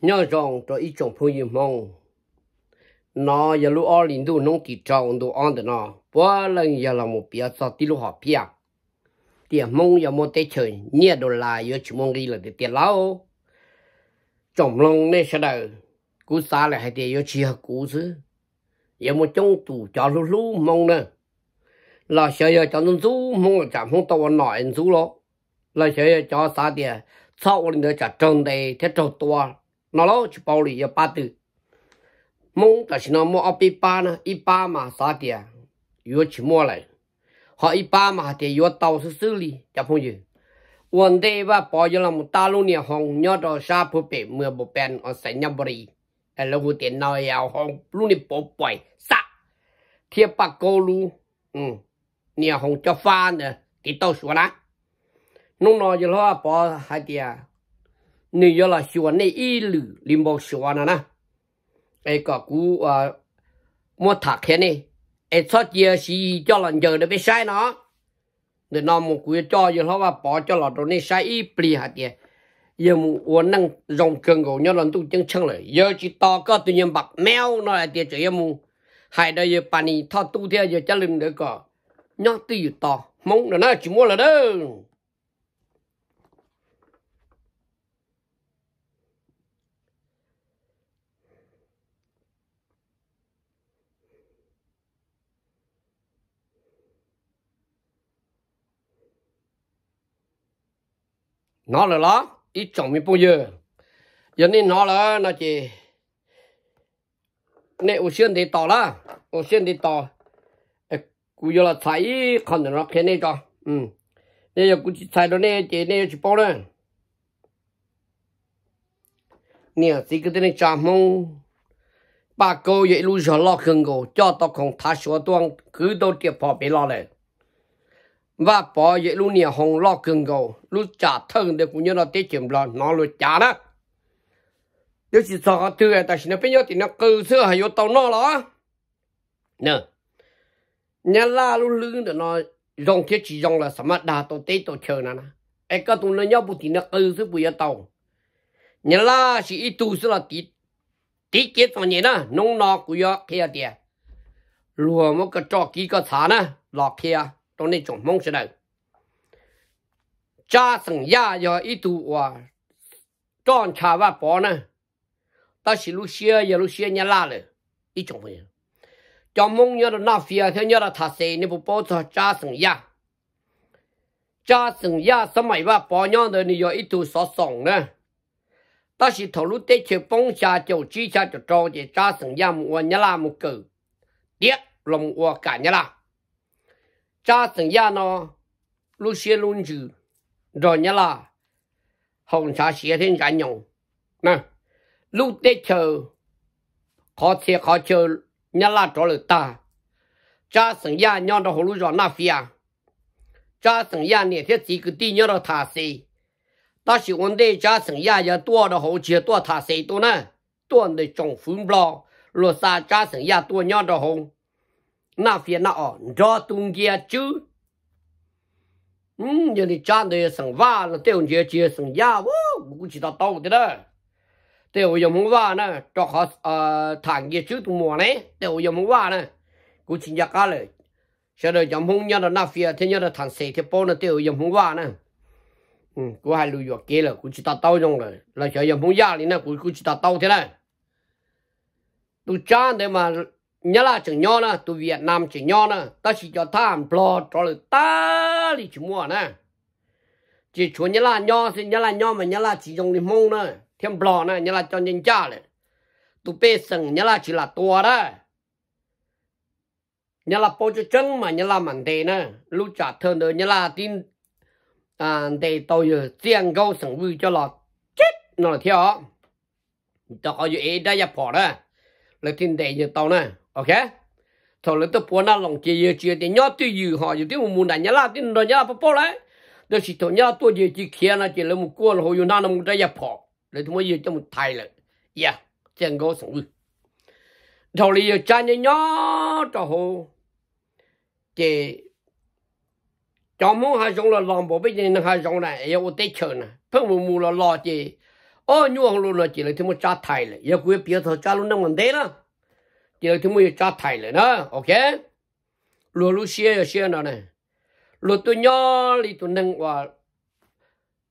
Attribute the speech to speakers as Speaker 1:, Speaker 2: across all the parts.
Speaker 1: nhớ rằng cho ít chồng phong yên mong nó giờ lúc ở linh đu nông thì trồng đồ an được nó bao lần giờ là một bia sao đi lúc họ bia tiền mong giờ muốn tới chơi nhẹ đồ là giờ chỉ mong đi là để tiền lão trồng lông này sẽ đời cú xa lại hay tiền giờ chỉ học cú chứ giờ muốn chồng tủ cho lú lú mong nữa là sợ giờ cho nó rú mong là chạm không tao nói rú lo là sợ giờ cho xa tiền sau linh đứa chả trồng đây thế trồng to nó lo chỉ bảo lì ya ba tư mong ta xin nó mua ở bên ba nè ít ba mà sao tiền yếu chỉ mua lại họ ít ba mà tiền yếu tàu xử xử lý cho phong gì vấn đề và bảo cho làm một ta luôn nhà hàng nhớ đó sa phụ bể mưa bộ bèn ở sài nhà bari là vụ tiền nào giàu hàng luôn đi bỏ bội sa thiệp bạc cô lu ừ nhà hàng cho pha nữa, thì tao xuống đó nung nọ giờ lo bỏ hai tiền nếu do là xuân này ít lử lim bao xuân nè ai cả cú à mua thạc thế này ai cho giờ chỉ cho lần giờ để biết sai nó để nó một cú cho như nó mà bỏ cho là rồi này sai y bì hạt gì giờ một năng dùng cường gỗ nhớ lần tu chân chân lại giờ chỉ to có tự nhiên bạc mèo nó là tiền chỉ giờ một hai đời giờ này thọ tu theo giờ chắc lưng được cả nhớ tự to mong là nó chỉ mua là đâu nó là lá, ít trồng mình bông giờ giờ nên nó là nó chỉ nè ô xuyên thì to là ô xuyên thì to cú giờ là thấy còn nó cái này cho ừ nè giờ cú chỉ thấy đó nè chỉ nè chỉ bao nữa nè chỉ cái này chả mong ba cô vậy luôn sợ lo khăn cô cho tao không thả sửa tuang cứ đâu tiệp phò bị lo lên và bỏ dễ lu nia hồng lo cường cầu lu trả thân để cũng như là tiết kiệm lo nó lu trả đó nếu chỉ cho họ thưa tại sao nó bây giờ thì nó cứ xưa hay vô tàu nó đó nè nhà la lu lư để nó dòng thiết chỉ dòng là sắm đà tổ tế tổ chờ nè ai có tụi nó nhau bụi thì nó cứ xưa bụi tàu nhà la chỉ ít tu xưa là tí tí kết vào nhỉ nè nông nọ của yo kia tiệt lùa một cái trò kia cái thả nè lọt kia trong này chọn mong sẽ đời cha sừng ya yo ít tu và chọn cha và bỏ nè ta chỉ lúc xưa giờ lúc xưa nhà la rồi ít chọn vậy chọn mong nhớ là nạp phía theo nhớ là thà xe nên bộ bỏ cho cha sừng ya cha sừng ya sao mày và bỏ nhớ rồi nên yo ít tu sọ sòng nè ta chỉ thầu lúc tết chơi bóng cha chầu chi cha chầu trâu thì cha sừng ya một nhà la một cử tiếc lòng của cả nhà la cha từng gia nó lúc xưa luôn chữ rồi nhá là hồng trà xía thiên cả nhộng nè lúc tết chờ khó thiệt khó chờ nhá là trò lửa ta cha từng gia nhau đó hồng lúc rồi na phía à. cha từng gia nè thiết chỉ cứ tin nhớ đó thả xì ta chỉ vấn đề cha từng gia giờ tua đó hồng chia tua thả xì tua nè tua để trồng phun bò lúa xa cha từng gia tua nhau đó hồng na phía na ở cho tung kia chứ ừ giờ thì cha này sang va là tiêu chia chia sang ya vô cũng chỉ ta tàu thế đó tiêu giờ muốn va nè cho họ ờ, thằng kia chứ tung mùa này tiêu giờ muốn va nè cũng chỉ nhắc cả rồi sau đó giờ muốn nhớ là na phía thế nhớ là thằng xe thì bỏ nó tiêu giờ muốn va nè ừ cũng hay lưu vợ kia là cũng chỉ ta tàu trong rồi là sợ giờ muốn ya đi nè cũng cũng chỉ ta tàu thế này tôi cha này mà nhớ là chẳng nhon nè tụi Việt Nam chẳng nhon nè ta chỉ cho tham ăn bò cho là ta đi chỉ mua nè chỉ chú nhớ là nho, thì nhớ là nho mà nhớ là chỉ dùng đi mông nè thêm bò nè nhớ là cho nhân cha này tụi bê sừng nhớ là chỉ là to đó nhớ là bao cho chân mà nhớ là mặn đề nè lúc trả thường được nhớ là tin à để tàu giờ tiền câu sừng vui cho là chết nó là theo đó có gì đây là bỏ đó là tin đề giờ tao nè ok thầu lấy tôi bố na lòng chơi chơi chia thì nhớ tôi yêu họ yêu tôi một muốn đại nhá là tôi nói nhá là bỏ lại. đó chỉ thầu nhá tôi yêu chỉ khi nào chỉ lấy một cô là hồi na nó một trái nhập họ lấy tôi mới yêu cho một thay lại. yeah chân gỗ sống thầu lấy yêu cha nhớ nhớ cho hồ chỉ cho muốn hai giống là lòng bộ bây giờ nó hai giống này yêu tôi chờ nè phân một mù là lo chỉ ô nhu hàng luôn là chỉ lấy tôi một cha thay lại, yêu quý biết thầu cha luôn đang vấn đấy nữa. 第二天我又加台了呢，OK？罗鲁些又些了呢？罗多鸟里都能话，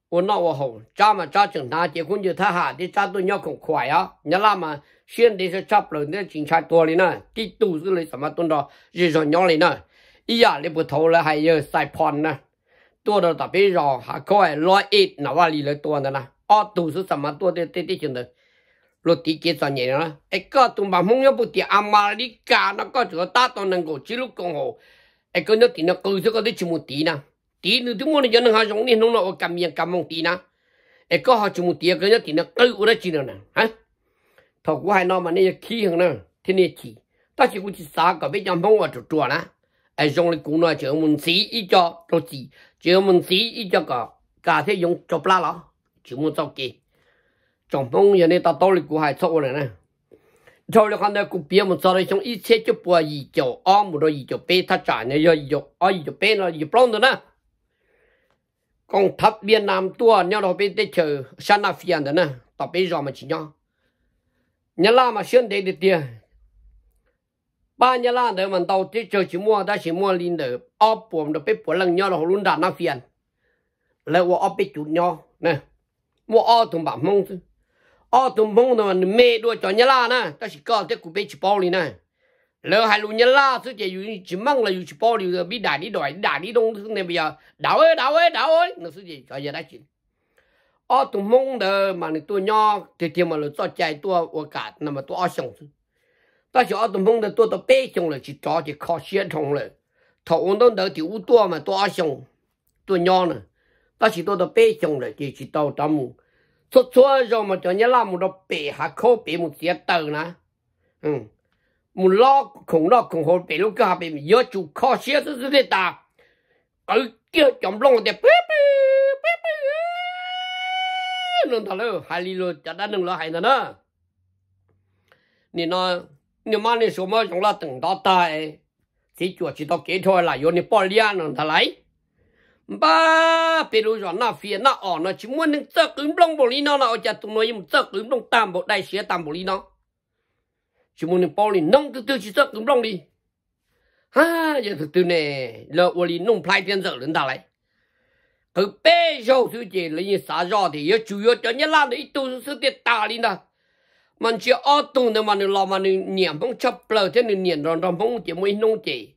Speaker 1: 我那话好炸嘛炸整。哪结婚就太好，这炸多鸟更快啊！你那嘛，现在是差不了，那警察多了呢，地都是里什么多着？日常鸟里呢？咿呀，你不偷了，还要塞盘呢？多的特别让还可以落一那话里来多的呢。啊，都是什么多的，对对，些的。lo tí kia sao nhỉ nó ấy có tụi bà mong nhớ mà tiền cả, nó có chỗ ta tao năng cổ chỉ lúc công hồ ấy có nhớ thì nó cứ cho có đi chụp một tí nè tí nữa chúng muốn cho dân hai giống như nó nó cầm miệng cầm một tí nè ấy có họ chụp một tí có nhớ thì nó cứ ở đó chỉ nữa nè hả thọ của hai nó mà nên khí hơn nữa thế này chỉ ta chỉ cũng chỉ sao cả bây giờ mong ở chỗ chùa nè ấy giống như cũng nói chuyện mình xí ít cho rồi chỉ chuyện mình xí ít cho cả cả thế giống chụp lá đó chỉ muốn cho kia trong phong giờ này ta tôi cũng hay cho rồi nè cho là con này cũng biết một số đấy trong ít xe chụp bùa gì chỗ om một đôi gì chỗ bê thắt trả này rồi gì chỗ ở gì chỗ bê nó gì plong rồi nè con thấp Việt Nam tua nhau nó bên tết chờ san nào phiền rồi nè tập bây giờ mà chỉ nhau nhà la mà xuyên đây được tiền ba nhà la đó mà tàu tết chờ chỉ mua đã chỉ mua linh đó ở buồn nó bên buồn lần nhau đó luôn đàn na phiền lại ở bên chủ nhau nè mua ở thùng bạc mông thôi 阿东猛的嘛，你买多叫你拉呢？但是搞在古北去包里呢。然后还你拉，拉，自己一去忙了，又去包里在比大里待，大里东那不要，倒哎，倒哎，倒哎，那是己叫在来钱。阿东猛的嘛，你多鸟，天天嘛就做再多，我干那么多阿箱子？是阿东猛的，多到北京了去抓去靠雪同了。他我动到底物多嘛？多少箱？多鸟呢？但是多到北京了，就去到他们。chúa cho rồi mà cho nhớ làm một đồ bể hạ khô bể một tiết tờ nè ừ một lo khủng lo khủng hồn bể lúc kia hạ bể mình nhớ chú khó xía rất rất thế ta ở kia chồng lông đẹp bếp bếp bếp nên thằng nào hai ly lô chả đã đừng lo nữa nữa nên nói nếu mà nên số mà chúng ta từng đó ta ấy chỉ chuột chỉ tao kế thôi là vô nên bỏ lia nên thằng lấy ba peru giòn na phía na ở nó chỉ muốn những tơ cứng đông bồ lì nó là ở chợ tụi nó tơ cứng đông tam bộ đại xía tam bồ lì nó chỉ muốn những bồ lý nông từ từ chỉ tơ cứng đông đi ha giờ từ từ này lợ bồ lý nông phai tiền giờ lên ta lại cứ bê rau thứ gì lấy những xá rau thì yếu chủ yếu cho nhân làm để ít tu sự tiền ta đi nè mình chỉ ở tu nữa mà nó làm mà nó niệm không chấp bờ thế nó niệm rồi rồi không chỉ mới nông chỉ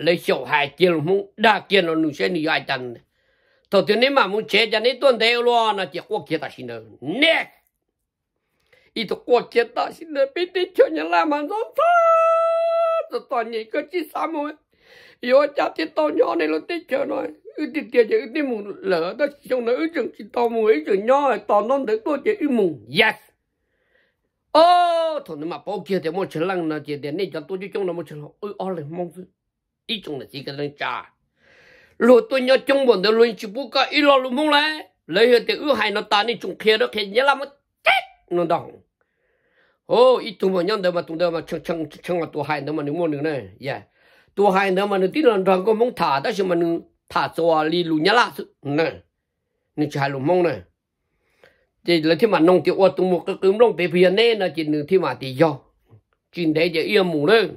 Speaker 1: lấy sổ hai chiều mu đa kia nó nung sẽ đi ai chân thôi thì nếu mà muốn chế cho nên tuần theo lo nó chỉ quốc kia ta xin được nè ít tổ quốc kia ta xin được biết đi cho nhà làm ăn giống thế rồi toàn nhị cứ chỉ sáu mươi yo cha thì tao nhỏ này nó tích chờ nói ư thì kia chứ ư mùng lỡ đó trong nó ư chừng chỉ tao mù ư chừng nhỏ rồi tao non thấy tôi chỉ ư mùng yes ô thôi nếu mà bao kia thì một chân lăng nó chỉ để này cho tôi chứ trong nó một chân ư ô lại mong chứ 一种的几个人家。罗多要中文的论起不个一老路梦来，来有的有害那大你种开了开，你那么得弄到。哦，一中文样的嘛，懂得嘛，成成成了多害那么你莫能呢，耶，多害那么你地上长个梦塔，但是嘛能塔做里路伢啦是呢，你去还路梦呢。thì là thế mà nông thì ô tụng một cái cứng rong bề phía nên là chỉ nửa thế mà thì do chuyện đấy giờ yêu mù lên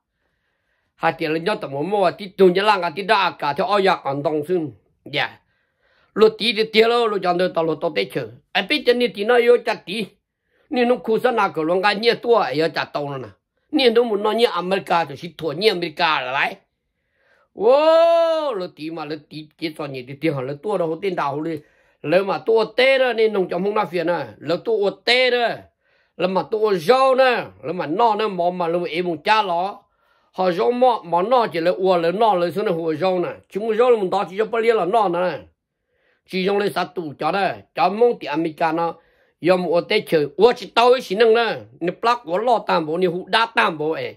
Speaker 1: hạt tiền lên cho tao mua mua tí tuần giờ lang tí đã cả theo ao giặc còn đông xuân, dạ lúc tí thì tiền lâu lúc chọn được tao lúc tao tết chờ anh biết chân đi tí nó yêu chặt tí nên nó khu sản nào cái luôn cái nhiều tuổi yêu chặt tao nữa nè nên nó muốn nói như America thì chỉ thua như America là lại wow lúc tí mà lúc tí chỉ cho nhiều thì tiền họ lúc tua đâu tiền đào đi lúc mà tua tê đó nên nông trồng không ra phiền à lúc tua tê đó lúc mà tua rau nè lúc mà no nè mò mà lúc em muốn cha ló họ rau mà mà nọ chỉ là uo là nọ là xong là hồ rau nè chúng rau là mình đó chỉ cho bao nhiêu là nọ nè chỉ dùng là sát tù cho nè cho mong thì America nó yom uo tôi chơi tôi chỉ tao ấy xin năng nè nếu plug tôi lo tam bộ nếu hụ đa tam bộ ấy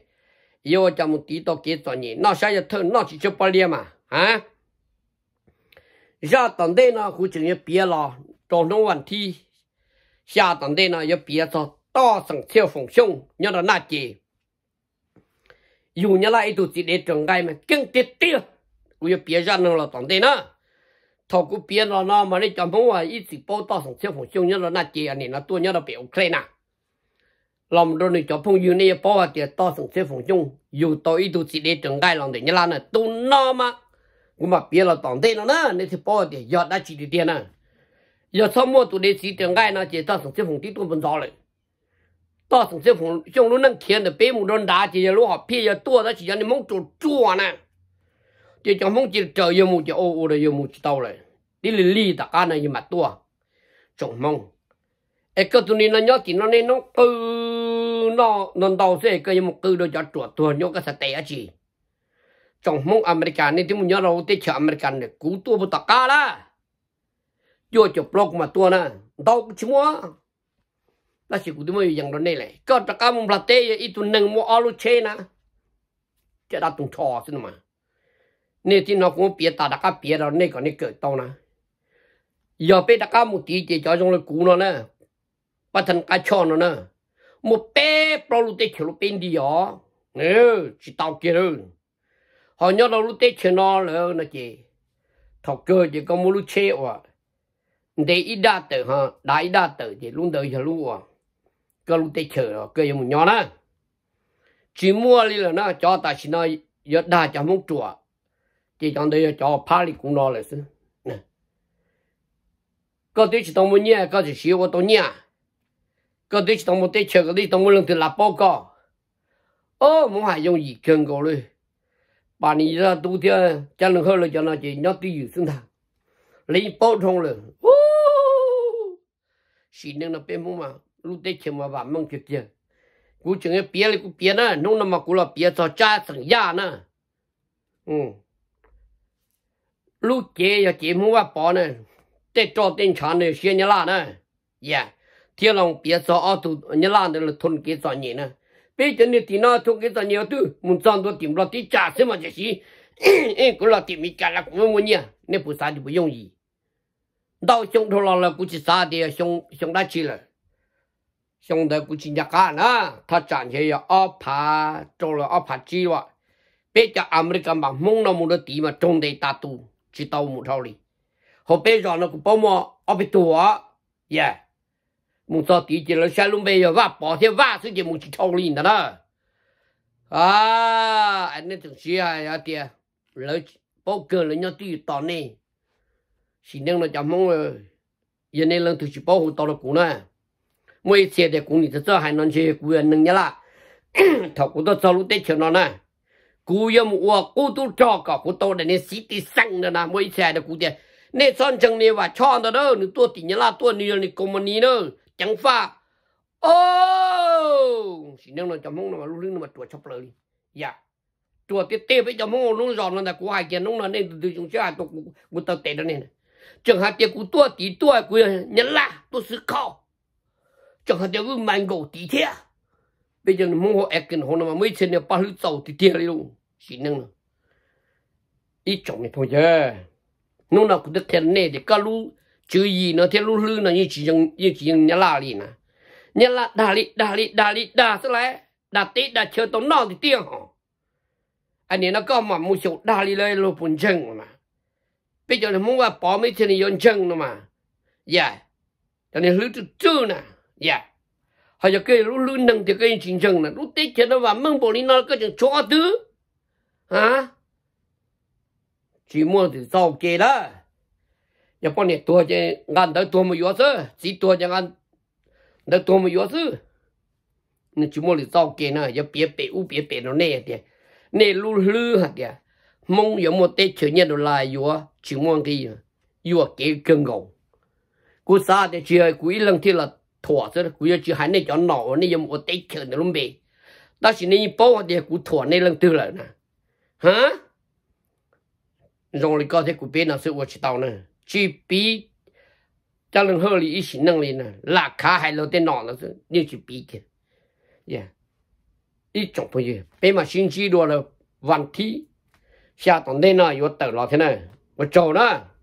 Speaker 1: yêu cho một tí to kế toàn nhỉ nó sai giờ thơ nó chỉ cho bao nhiêu mà à, ra tận đây nó khu chừng như bia lò trong nông vấn đề, xa tận đây nó như bia cho to sẵn theo phòng sông nhớ là nãy giờ dù nhớ lại tụi chị để trồng gai mà kinh tiết tiêu bây giờ ra nó là tổng thế nó thầu cũng bia nó mà đi chọn phong hòa ít bao to sống siêu phong siêu là nát chị anh à, nó tua nhớ là bị ukraine à. lòng đôi này chọn phong dù này bao hòa tiền to sống dù tôi ít tụi để trồng gai lòng để nhớ là nó tu mà cũng mà bia là tổng thế nó nên thì bao tiền giọt đã chỉ đi à giờ xong mua tụi để trồng gai nó chỉ to sống siêu phong tí tu vẫn rồi 到省政府用路能看的北亩人大这些路好偏要多的几样的蒙做抓呢，这讲蒙就找有木就哦哦的有木知道了，你哩哩大家呢也蛮多，总蒙，哎，个昨天那鸟进了那弄狗那弄到这个有木狗都叫抓抓鸟个是第一只，总蒙阿美加呢这么鸟老得吃阿美加呢，古多不大家啦，要就 block 嘛多呢，到什么？là chỉ có cũng mới giống đó này này có tất cả mông là tê ít tuần nâng mua alu chê na chỉ đã tung cho xin mà nên thì nó cũng biết ta đã cá biết rồi này còn nên cởi tao na giờ bây đã cá một tí chỉ cho trong là cũ nó nè bắt thân cá cho nó nè một bé pro lu tê chịu bên đi ó nè chỉ tao kia rồi họ nhớ đâu lu tê chịu nó là nó chỉ thọc cơ chỉ có mua lu chê hoặc để ít đa tử ha đại đa tử thì luôn đời giờ luôn cơ lúc tê chờ cơ giống nhỏ na chỉ mua đi là nó cho ta xin nó giờ đa cho mông chùa chỉ trong đây cho phá đi cũng lo là xứ nè cơ tê chỉ tông mua nhẹ cơ chỉ xíu của tông nhẹ cơ tê chỉ tông mua tê chờ cơ tê tông mua lần thứ là bao co ô muốn hại dùng gì chân cầu đi bà này ra tu theo cha lần hơn là cho nó chỉ nhớ tiêu dưỡng thằng lấy bao thông rồi xin nên là bên mua mà lúc đấy chỉ mà bạn mông chuyện gì cú chừng cái bia là cú bia nữa nông nằm mà cú là bia cho cha sẵn gia nữa ừ lúc chế giờ chế mua vào bỏ nữa để cho tiền chán này xuyên nhà là nữa yeah thiên lòng bia cho ở tụ nhà là nữa là thôn kế cho nhỉ nữa bây giờ này thì nó thôn kế cho nhiều thứ muốn chọn đồ tìm lo tí trả xem mà chỉ gì em cũng lo tìm ít cả là cũng muốn nhỉ nên phụ sản thì không dùng gì đau trong thô lo là cũng chỉ xa thì xong xong đã chi rồi 兄弟估计人家呢，他赚钱要二排，做了二排几哇，别家阿们干嘛蒙了蒙了地嘛，种的大都去到木头里，后边让那个保姆二百多耶，木造地去了，山路没有挖，白天挖出去木去抽里的了，啊，俺那东西啊要的，老包哥人家地到呢，新娘了家蒙了，人家人都去保护到了姑呢。mỗi xe để cũng thì cho hai non xe quyền nâng nhá là thọ cũng tôi cho lúc tết chiều nó nè cú yếm của cú tu cho cả cú tôi để nên xí tí xăng nữa mỗi xe để cú tiền nên son chẳng nên và cho nó đó nữa tôi thì nhá là tôi nhiều này cùng mình nữa chẳng pha ô xin năng nó chấm mông nó mà lúc nó mà chuột chọc lời dạ chuột tiếp tiếp với chấm mông nó giòn là cú hai kia nó là nên từ chúng ta tôi cú tao tệ đó chẳng hạn tiền cú tua tí tua cú nhá là tôi chẳng hạn tiêu cứ mang gỗ tí thế à? bây giờ mong họ ép cái hồ nó mà mấy chân này ba lưỡi tàu tí thế đi luôn xin năng là ít chồng này thôi chứ nó nào cũng được thèn này để cá lú chứ gì nó thèn lú lư nó như chỉ dùng như chỉ dùng nhà la đi nè nhà la đà đi đà đi đà đi đà sao lại đà tí đà chờ tống nó thì tiếng hả? anh này nó có mà mua chỗ đà đi lên lô bún chân mà bây giờ là muốn qua bỏ mấy chân này yon chân nữa mà dạ cho nên lưỡi tự tư nè dạ họ giờ cái lũ lúc nâng thì cái chính trường là lũ tết chết nó vào mừng bồ linh nó cái chuyện chó tứ hả chỉ mua thì sau kê đó giờ bọn này tua chơi ngàn tới tua mà yếu sơ chỉ tua chơi ngàn tới tua mà yếu sơ nên chỉ mua thì sau kê nữa giờ bịa bịa u bịa bịa nó nè thì nè lũ lư hả kìa mong giờ mua tết chơi nhân đồ lại yếu chỉ mua cái yếu kế cân gồng cú xa thì chơi cú ít lần thì là thua chứ cứ chỉ hay này cho nọ này dùng một tay chơi nó luôn bị ta chỉ này bao thì cứ thua này lần tư lại nè hả rồi có thể cứ biết là sự vật chỉ tao nè chỉ bị cho lần hơi lý ý năng lý nè là khá hay lâu tên nọ là sự như chỉ bị kìa yeah ít chọc bây giờ bên mà xin chỉ đùa là văn thi xa tổng đây nọ yếu tử lọ thế này mà trầu đó